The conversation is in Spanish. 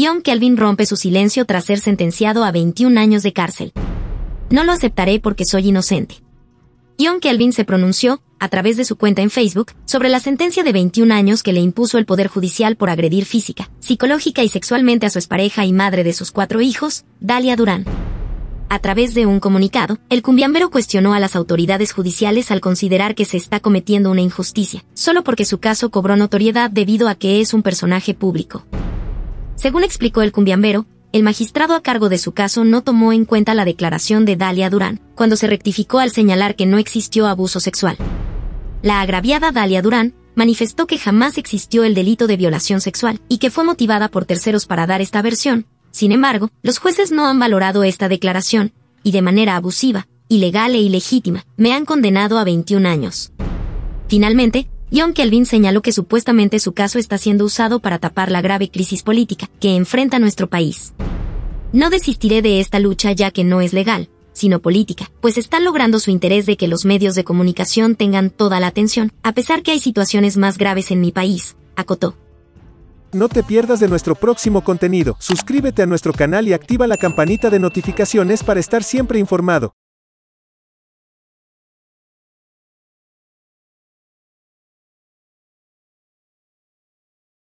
Ion Kelvin rompe su silencio tras ser sentenciado a 21 años de cárcel. No lo aceptaré porque soy inocente. Ion Kelvin se pronunció, a través de su cuenta en Facebook, sobre la sentencia de 21 años que le impuso el Poder Judicial por agredir física, psicológica y sexualmente a su expareja y madre de sus cuatro hijos, Dalia Durán. A través de un comunicado, el cumbiambero cuestionó a las autoridades judiciales al considerar que se está cometiendo una injusticia, solo porque su caso cobró notoriedad debido a que es un personaje público. Según explicó el cumbiambero, el magistrado a cargo de su caso no tomó en cuenta la declaración de Dalia Durán, cuando se rectificó al señalar que no existió abuso sexual. La agraviada Dalia Durán manifestó que jamás existió el delito de violación sexual y que fue motivada por terceros para dar esta versión. Sin embargo, los jueces no han valorado esta declaración, y de manera abusiva, ilegal e ilegítima, me han condenado a 21 años. Finalmente, John Kelvin señaló que supuestamente su caso está siendo usado para tapar la grave crisis política que enfrenta nuestro país. No desistiré de esta lucha ya que no es legal, sino política, pues están logrando su interés de que los medios de comunicación tengan toda la atención, a pesar que hay situaciones más graves en mi país, acotó. No te pierdas de nuestro próximo contenido, suscríbete a nuestro canal y activa la campanita de notificaciones para estar siempre informado.